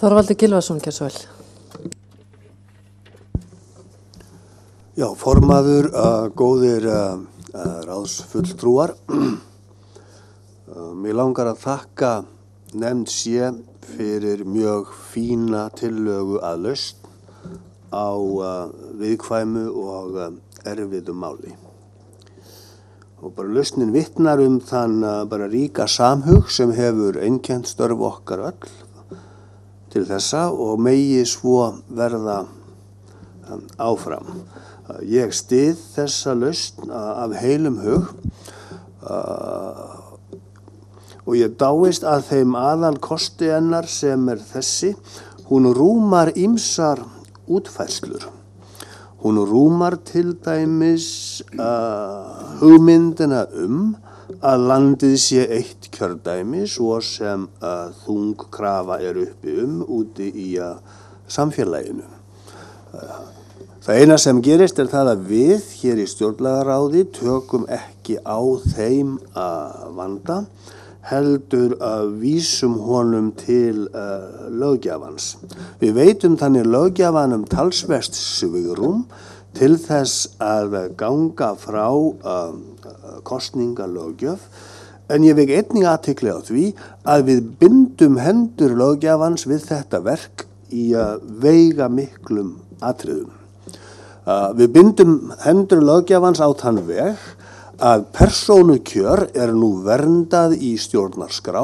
Þorvaldur Gilvarsson, Kjærsvæl. Já, formaður, uh, góðir uh, ráðsfulltrúar. Mér langar að þakka nefnd sé fyrir mjög fína tillögu að löst á viðkvæmu og erfiðu máli og bara lausnin vittnar um þann bara ríka samhug sem hefur einnkjent störf okkar öll til þessa og megi svo verða um, áfram. Ég stið þessa löst af heilum hug og ég dáist að þeim aðal kosti hennar sem er þessi hún rúmar ymsar útfæslur hún rúmar til dæmis uh, hugmyndina um að landið sé eitt kjördæmi svo sem uh, þungkrafa er uppi um úti í uh, samfélaginu. Uh, það eina sem gerist er það að við hér í stjórnlegaráði tökum ekki á þeim að uh, vanda heldur að vísum honum til uh, eh, lögjafans. Við veitum þannig lögjafanum talsvest svigurum til þess að ganga frá uh, eh, kostningalögjöf en ég veik einning aðtikli á því að við bindum hendur lögjafans við þetta verk í uh, veiga miklum atriðum. Við bindum hendur lögjafans á þann veg að persónukjör er nú verndað í stjórnarskrá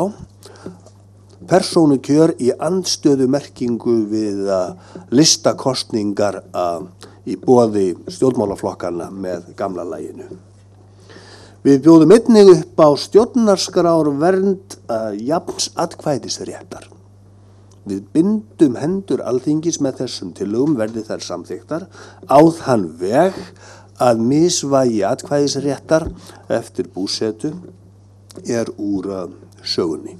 persónukjör í andstöðu merkingu við uh, listakostningar uh, í bóði stjórnmálaflokkarna með gamla læginu. Við bjóðum einnig upp á stjórnarskrár vernd uh, jafns atkvæðisréttar. Við bindum hendur alþingis með þessum tilugum verði þær samþygtar á þann veg að misvægi atkvæðisréttar eftir búsetu er úr uh, sögunni.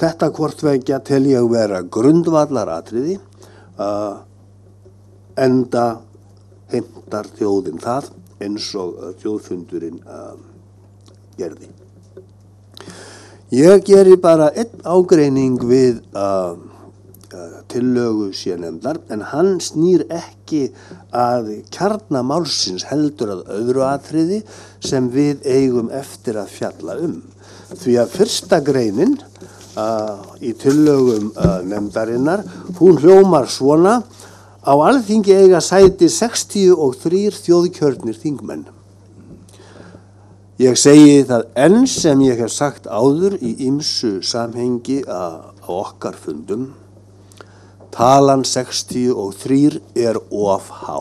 Þetta kortveikja tel ég að vera grundvallaratriði uh, enda heimtar þjóðin það eins og uh, þjóðfundurinn uh, gerði. Ég gerir bara einn ágreining við uh, tillögu sérnefndar en hann snýr ekki að kjarnamálsins heldur að öðru atriði sem við eigum eftir að fjalla um. Því að fyrsta greinin uh, í tillögum uh, nefndarinnar, hún hljómar svona á alþingi eiga sæti 63 þjóðkjörnir þingmenn. Ég segi það enn sem ég hef sagt áður í ymsu samhengi uh, á okkar fundum Talan 63 er of há.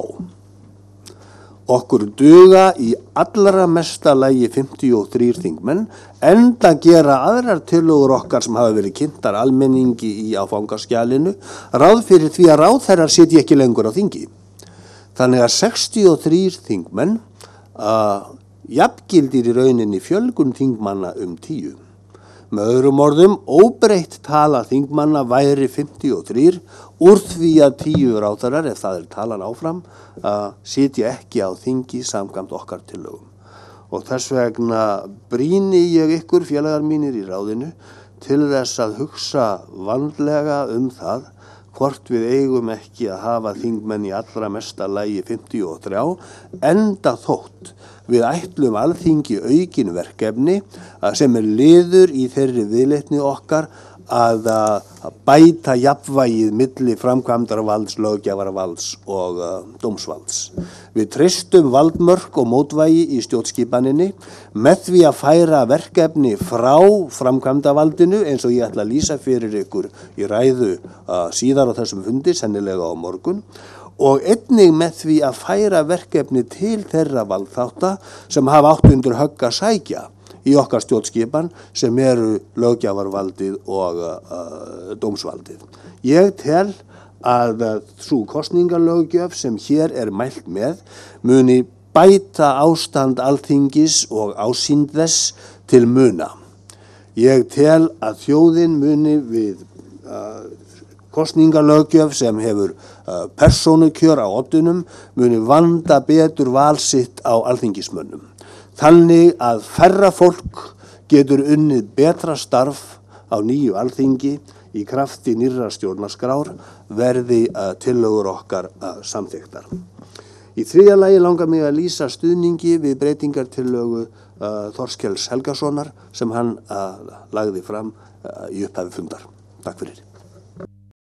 Okkur duga í allra mesta lægi 53 þingmenn enda gera aðrar tilugur okkar sem hafa verið kynntar almenningi í áfangaskjælinu ráð fyrir því að ráð þerrar setji ekki lengur á þingi. Þannig að 63 þingmenn uh, jafngildir í rauninni fjölgun þingmanna um tíu. Með öðrum orðum, óbreytt tala þingmanna væri 53 úr því að tíu ráðarar, ef það er talan áfram, sitja ekki á þingi samkvæmt okkar tillögum. Og þess vegna bríni ég ykkur félagar mínir í ráðinu til þess að hugsa vandlega um það hvort við eigum ekki að hafa þingmenn í allra mesta lægi 53, enda þótt við ætlum alþingi aukin verkefni sem er liður í þeirri viðleitni okkar að bæta jafnvægið milli framkvæmdarvalds, lögjafarvalds og uh, dómsvalds. Við tristum valdmörk og mótvægi í stjórnskipaninni með því að færa verkefni frá framkvæmdarvaldinu eins og ég ætla að lýsa fyrir ykkur í ræðu uh, síðar á þessum fundi, sennilega á morgun og einnig með því að færa verkefni til þeirra valdþáta sem hafa átt undir högg að sækja í okkar stjórnskipan sem eru lögjafarvaldið og uh, uh, dómsvaldið. Ég tel að þrjú uh, kostningalögjöf sem hér er mælt með muni bæta ástand alþingis og ásýnd þess til muna. Ég tel að þjóðin muni við uh, kostningalögjöf sem hefur uh, persónukjör á opdunum muni vanda betur valsitt á alþingismönnum. Þannig að ferra fólk getur unnið betra starf á nýju alþingi í krafti nýra stjórnarskrár verði að eh, tillögur okkar að eh, samþygtar. Í þriðja lagi langar mig að lýsa stuðningi við breytingar tillögu uh, eh, Þorskjáls Helgasonar sem hann uh, lagði fram uh, í upphæðu fundar. Takk fyrir.